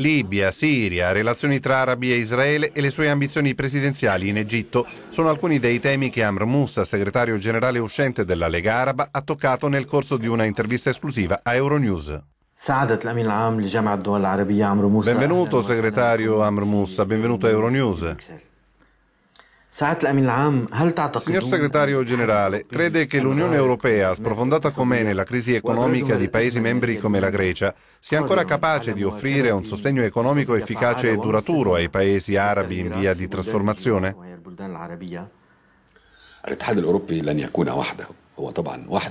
Libia, Siria, relazioni tra Arabi e Israele e le sue ambizioni presidenziali in Egitto sono alcuni dei temi che Amr Moussa, segretario generale uscente della Lega Araba, ha toccato nel corso di una intervista esclusiva a Euronews. Benvenuto segretario Amr Moussa, benvenuto a Euronews. Signor segretario generale, crede che l'Unione Europea, sprofondata com'è nella crisi economica di Paesi membri come la Grecia, sia ancora capace di offrire un sostegno economico efficace e duraturo ai Paesi arabi in via di trasformazione?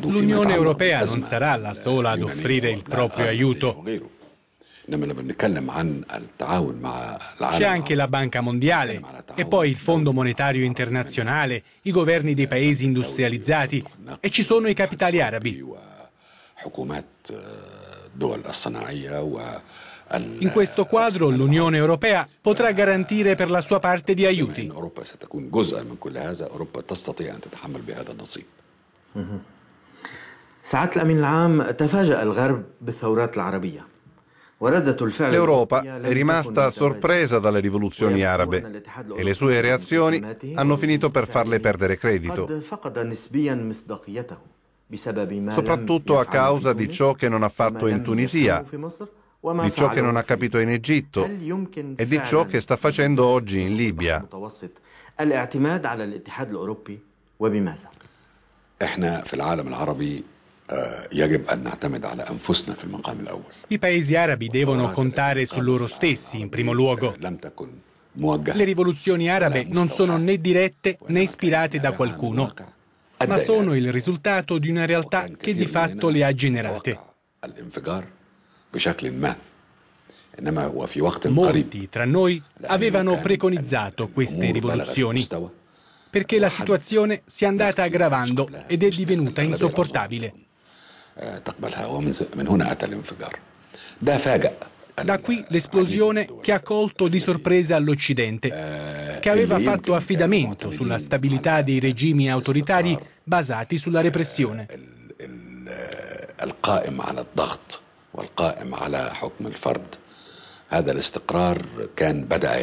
L'Unione Europea non sarà la sola ad offrire il proprio aiuto. C'è anche la Banca Mondiale e poi il Fondo Monetario Internazionale, i governi dei paesi industrializzati e ci sono i capitali arabi. Eh, eh, In questo quadro l'Unione Europea potrà garantire per la sua parte di aiuti. ساعات الأمين العام تفاجأ الغرب بالثورات العربية L'Europa è rimasta sorpresa dalle rivoluzioni arabe e le sue reazioni hanno finito per farle perdere credito, soprattutto a causa di ciò che non ha fatto in Tunisia, di ciò che non ha capito in Egitto e di ciò che sta facendo oggi in Libia. Noi في العالم العربي eh, I paesi arabi devono contare su loro stessi in primo luogo. Le rivoluzioni arabe non sono né dirette né ispirate da qualcuno, ma sono il risultato di una realtà che di fatto le ha generate. Molti tra noi avevano preconizzato queste rivoluzioni perché la situazione si è andata aggravando ed è divenuta insopportabile. Eh, تقبلها ومن هنا أتى الانفجار ده فاجأ Da qui l'esplosione che ha colto di sorpresa l'Occidente, eh, che aveva fatto affidamento eh, sulla stabilità dei regimi autoritari basati sulla repressione.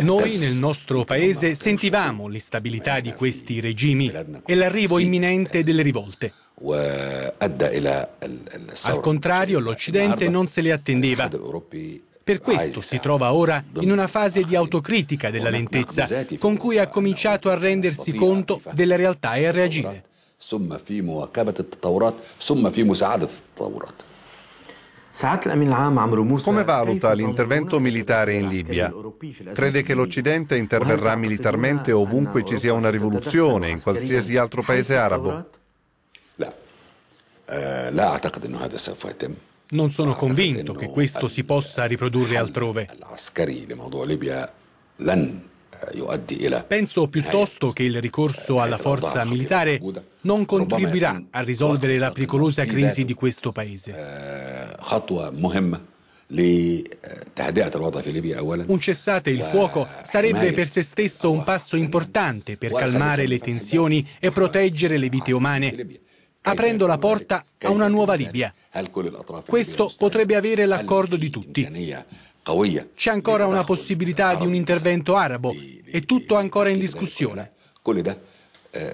Noi nel nostro paese sentivamo l'instabilità di questi regimi e l'arrivo imminente delle rivolte. Al contrario, l'Occidente non se le attendeva. Per questo si trova ora in una fase di autocritica della lentezza con cui ha cominciato a rendersi conto della realtà e a reagire. Come valuta l'intervento militare in Libia? Crede che l'Occidente interverrà militarmente ovunque ci sia una rivoluzione, in qualsiasi altro paese arabo? Eh, non sono convinto che questo si possa riprodurre altrove. Eh, Penso eh, piuttosto che il ricorso alla forza militare non contribuirà a risolvere la pericolosa crisi di questo paese. Un cessate il fuoco sarebbe per se stesso un passo importante per calmare le tensioni e proteggere le vite umane aprendo la porta a una nuova Libia. Questo potrebbe avere l'accordo di tutti. C'è ancora una possibilità di un intervento arabo è tutto ancora in discussione. Eh,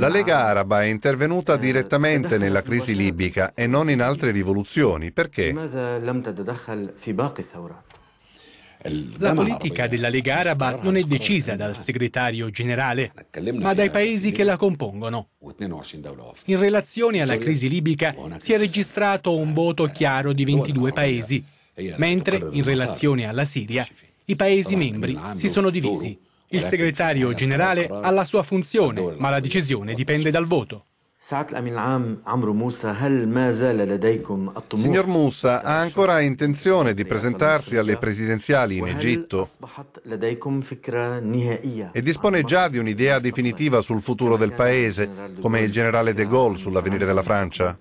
la Lega Araba è intervenuta eh, direttamente nella crisi libica e non in altre rivoluzioni. Perché? Eh, la politica della Lega Araba non è decisa dal segretario generale, ma dai paesi che la compongono. In relazione alla crisi libica si è registrato un voto eh, chiaro di 22 paesi, mentre in relazione alla Siria i paesi membri si sono divisi. Il segretario generale ha la sua funzione, ma la decisione dipende dal voto. Signor Moussa, ha ancora intenzione di presentarsi alle presidenziali in Egitto e dispone già di un'idea definitiva sul futuro del paese, come il generale De Gaulle sull'avvenire della Francia?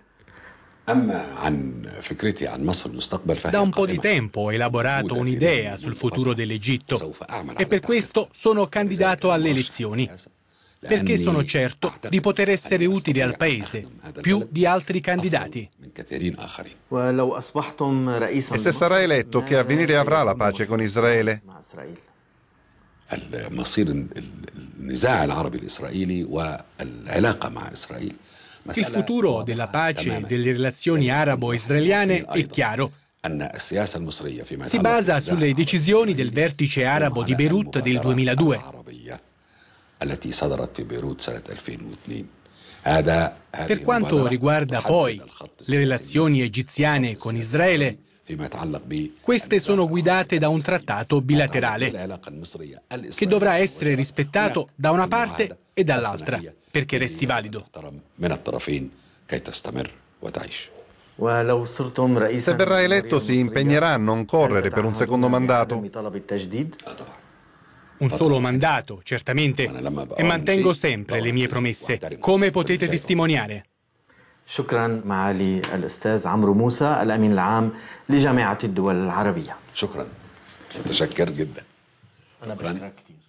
Da un po' di tempo ho elaborato un'idea sul futuro dell'Egitto e per questo sono candidato alle elezioni perché sono certo di poter essere utile al Paese più di altri candidati. E se sarà eletto, che avvenire avrà la pace con Israele? Il futuro della pace e delle relazioni arabo-israeliane è chiaro. Si basa sulle decisioni del vertice arabo di Beirut del 2002. التي صدرت في بيروت سنة 2002 Per quanto riguarda poi le relazioni egiziane con Israele, queste sono guidate da un trattato bilaterale che dovrà essere rispettato da una parte e dall'altra perché resti valido. Se verrà eletto si impegnerà a non correre per un secondo mandato un solo mandato, certamente, e mantengo sempre le mie promesse, come potete testimoniare. شكرا معالي الأستاذ عمرو موسى الأمين العام لجامعة الدول العربية شكرا متشكر جدا أنا بشكرك كثير